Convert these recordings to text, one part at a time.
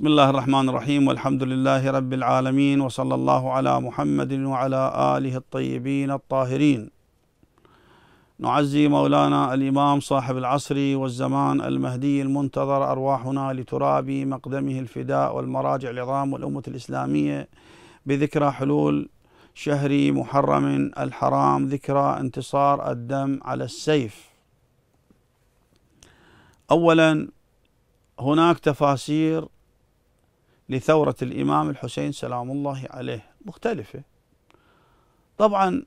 بسم الله الرحمن الرحيم والحمد لله رب العالمين وصلى الله على محمد وعلى آله الطيبين الطاهرين نعزي مولانا الإمام صاحب العصر والزمان المهدي المنتظر أرواحنا لتراب مقدمه الفداء والمراجع العظام والأمة الإسلامية بذكرى حلول شهر محرم الحرام ذكرى انتصار الدم على السيف أولا هناك تفاسير لثورة الإمام الحسين سلام الله عليه مختلفة طبعا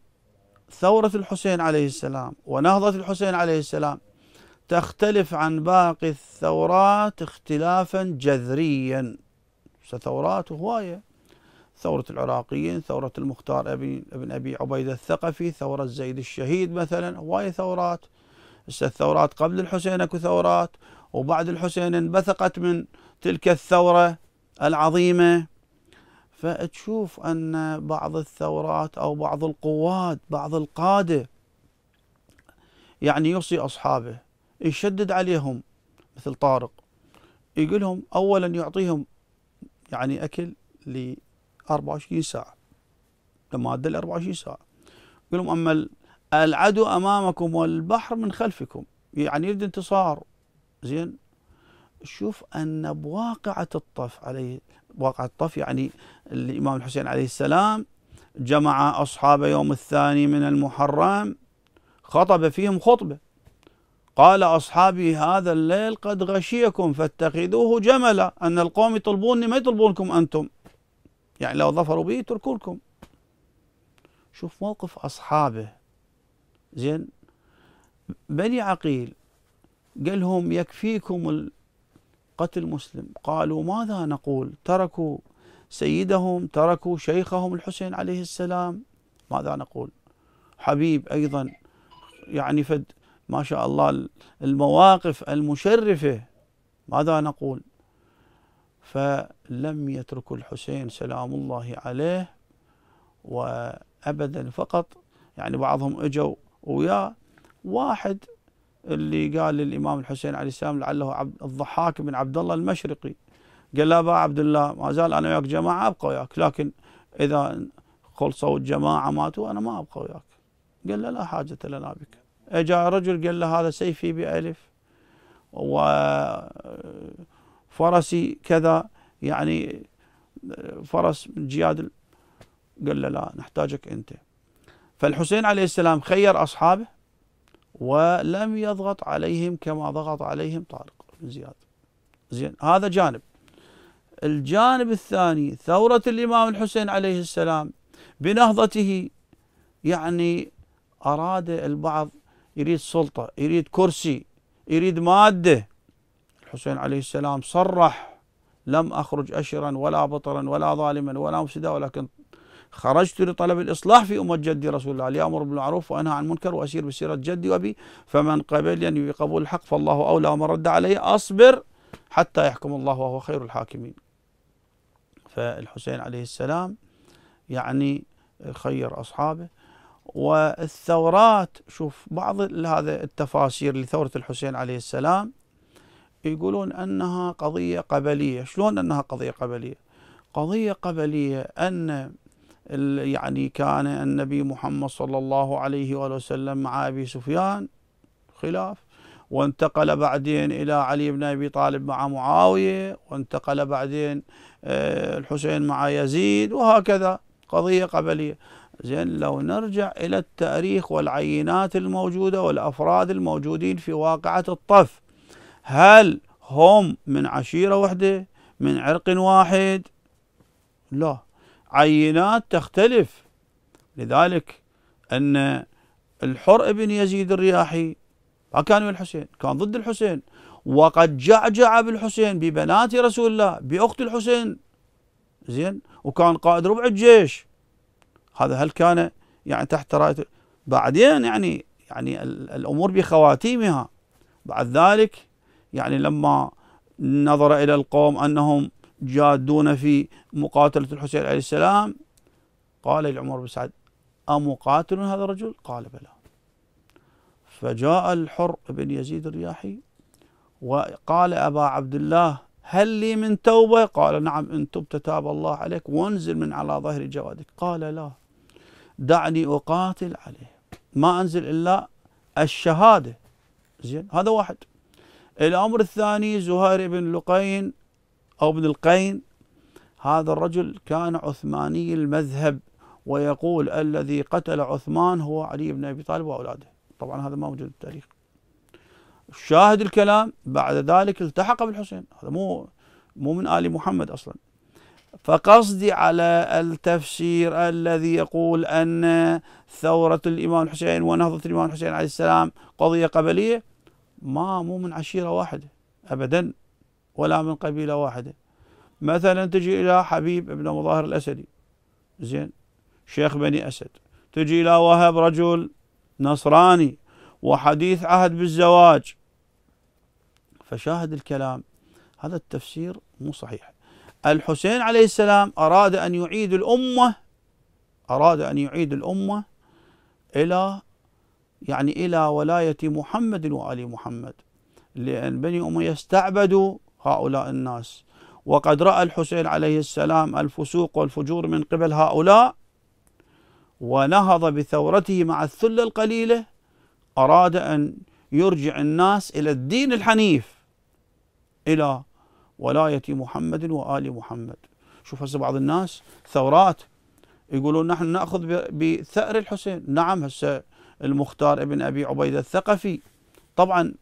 ثورة الحسين عليه السلام ونهضة الحسين عليه السلام تختلف عن باقي الثورات اختلافا جذريا ثورات هواية ثورة العراقيين ثورة المختار أبي ابن أبي عبيدة الثقفي ثورة زيد الشهيد مثلا هواية ثورات الثورات قبل الحسين اكو ثورات وبعد الحسين انبثقت من تلك الثورة العظيمه فتشوف ان بعض الثورات او بعض القوات بعض القاده يعني يوصي اصحابه يشدد عليهم مثل طارق يقول لهم اولا يعطيهم يعني اكل ل 24 ساعه لماده ل 24 ساعه يقول لهم اما العدو امامكم والبحر من خلفكم يعني يريد انتصار زين شوف أن بواقعة الطف عليه واقعة الطف يعني الإمام الحسين عليه السلام جمع أصحاب يوم الثاني من المحرم خطب فيهم خطبة قال أصحابي هذا الليل قد غشيكم فاتخذوه جملا أن القوم يطلبوني ما يطلبونكم أنتم يعني لو ظفروا به يتركونكم شوف موقف أصحابه زين بني عقيل قال لهم يكفيكم قتل مسلم قالوا ماذا نقول تركوا سيدهم تركوا شيخهم الحسين عليه السلام ماذا نقول حبيب أيضا يعني فد ما شاء الله المواقف المشرفة ماذا نقول فلم يترك الحسين سلام الله عليه وأبدا فقط يعني بعضهم اجوا وياه واحد اللي قال للامام الحسين عليه السلام لعله عبد الضحاك بن عبد الله المشرقي قال لا ابا عبد الله ما زال انا وياك جماعه ابقى وياك لكن اذا خلصوا الجماعه ماتوا انا ما ابقى وياك قال له لا حاجه لنا بك اجا رجل قال له هذا سيفي بألف وفرسي كذا يعني فرس من جياد قال له لا نحتاجك انت فالحسين عليه السلام خير اصحابه ولم يضغط عليهم كما ضغط عليهم طارق بن زياد زين هذا جانب الجانب الثاني ثورة الإمام الحسين عليه السلام بنهضته يعني أراد البعض يريد سلطة يريد كرسي يريد مادة الحسين عليه السلام صرح لم أخرج أشرا ولا بطرا ولا ظالما ولا مفسدا ولكن خرجت لطلب الإصلاح في أمة جدي رسول الله لأمر بالمعروف وأنهى عن المنكر وأسير بسيرة جدي وأبي فمن قبلني بقبول الحق فالله أولى ومن رد علي أصبر حتى يحكم الله وهو خير الحاكمين فالحسين عليه السلام يعني خير أصحابه والثورات شوف بعض هذا التفاسير لثورة الحسين عليه السلام يقولون أنها قضية قبلية شلون أنها قضية قبلية قضية قبلية أن يعني كان النبي محمد صلى الله عليه وآله وسلم مع أبي سفيان خلاف وانتقل بعدين إلى علي بن أبي طالب مع معاوية وانتقل بعدين آه، الحسين مع يزيد وهكذا قضية قبلية زين لو نرجع إلى التاريخ والعينات الموجودة والأفراد الموجودين في واقعة الطف هل هم من عشيرة واحدة من عرق واحد لا عينات تختلف لذلك أن الحر ابن يزيد الرياحي ما كان من الحسين كان ضد الحسين وقد جعجع بالحسين ببنات رسول الله بأخت الحسين زين وكان قائد ربع الجيش هذا هل كان يعني تحت راية بعدين يعني يعني الأمور بخواتيمها بعد ذلك يعني لما نظر إلى القوم أنهم جادون في مقاتلة الحسين عليه السلام قال لعمر بن سعد أمقاتل هذا الرجل قال بلى فجاء الحر بن يزيد الرياحي وقال أبا عبد الله هل لي من توبة قال نعم إن تبت تاب الله عليك وانزل من على ظهر جوادك قال لا دعني أقاتل عليه ما أنزل إلا الشهادة زين هذا واحد الأمر الثاني زهير بن لقين أو ابن القين هذا الرجل كان عثماني المذهب ويقول الذي قتل عثمان هو علي بن أبي طالب وأولاده طبعا هذا ما موجود بالتاريخ شاهد الكلام بعد ذلك التحق بالحسين هذا مو مو من آل محمد أصلا فقصدي على التفسير الذي يقول أن ثورة الإمام الحسين ونهضة الإمام الحسين عليه السلام قضية قبلية ما مو من عشيرة واحدة أبدا ولا من قبيلة واحدة مثلا تجي إلى حبيب ابن مظاهر الأسدي زين شيخ بني أسد تجي إلى وهب رجل نصراني وحديث عهد بالزواج فشاهد الكلام هذا التفسير مو صحيح الحسين عليه السلام أراد أن يعيد الأمة أراد أن يعيد الأمة إلى يعني إلى ولاية محمد وآل محمد لأن بني أمية استعبدوا هؤلاء الناس وقد رأى الحسين عليه السلام الفسوق والفجور من قبل هؤلاء ونهض بثورته مع الثلة القليلة أراد أن يرجع الناس إلى الدين الحنيف إلى ولاية محمد وآل محمد شوف هسه بعض الناس ثورات يقولون نحن ناخذ بثأر الحسين نعم هسه المختار ابن ابي عبيده الثقفي طبعا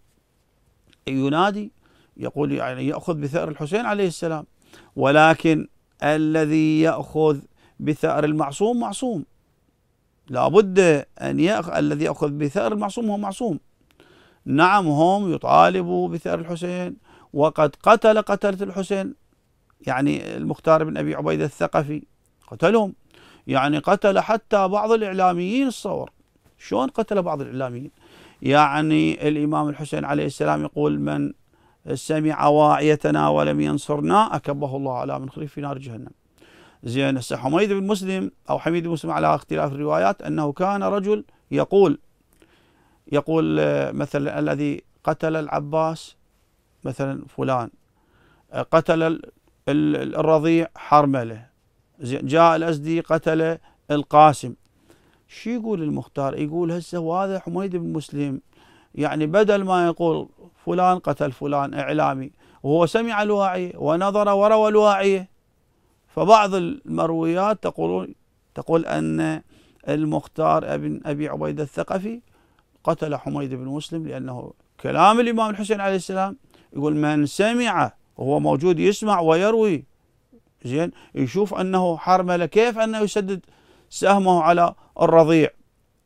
ينادي يقول يعني يأخذ بثأر الحسين عليه السلام ولكن الذي يأخذ بثأر المعصوم معصوم لابد أن يأخذ الذي يأخذ بثأر المعصوم هو معصوم نعم هم يطالبوا بثأر الحسين وقد قتل قتلة الحسين يعني المختار بن أبي عبيدة الثقفي قتلهم يعني قتل حتى بعض الإعلاميين الصور شلون قتل بعض الإعلاميين يعني الإمام الحسين عليه السلام يقول من سمع واعيتنا ولم ينصرنا أكبه الله على من خلف في نار جهنم زين هسه حميد بن مسلم أو حميد بن مسلم على اختلاف الروايات أنه كان رجل يقول يقول آه، مثلا الذي قتل العباس مثلا فلان آه، قتل الرضيع حرمله جاء الأزدي قتل القاسم شو يقول المختار يقول هسه وهذا حميد بن مسلم يعني بدل ما يقول فلان قتل فلان إعلامي وهو سمع الواعية ونظر وروى الواعية فبعض المرويات تقول تقول أن المختار ابن أبي عبيدة الثقفي قتل حميد بن مسلم لأنه كلام الإمام الحسين عليه السلام يقول من سمع وهو موجود يسمع ويروي زين يشوف أنه حرملة كيف أنه يسدد سهمه على الرضيع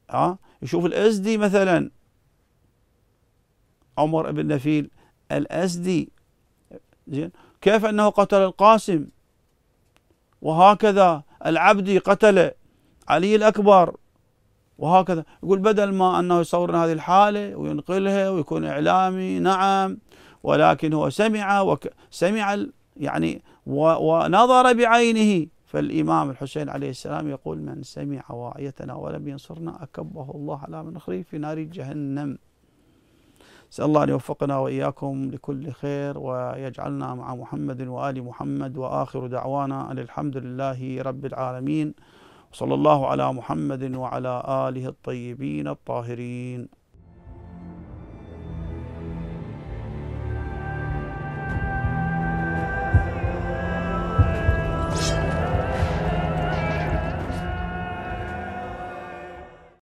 ها يشوف الأزدي مثلا عمر بن نفيل الأسدي زين كيف أنه قتل القاسم وهكذا العبدي قتل علي الأكبر وهكذا يقول بدل ما أنه يصورنا هذه الحالة وينقلها ويكون إعلامي نعم ولكن هو سمع وك سمع يعني ونظر بعينه فالإمام الحسين عليه السلام يقول من سمع واعيتنا ولم ينصرنا أكبه الله على منخري في نار جهنم نسأل الله أن يوفقنا وإياكم لكل خير ويجعلنا مع محمد وآل محمد وآخر دعوانا أن الحمد لله رب العالمين صلى الله على محمد وعلى آله الطيبين الطاهرين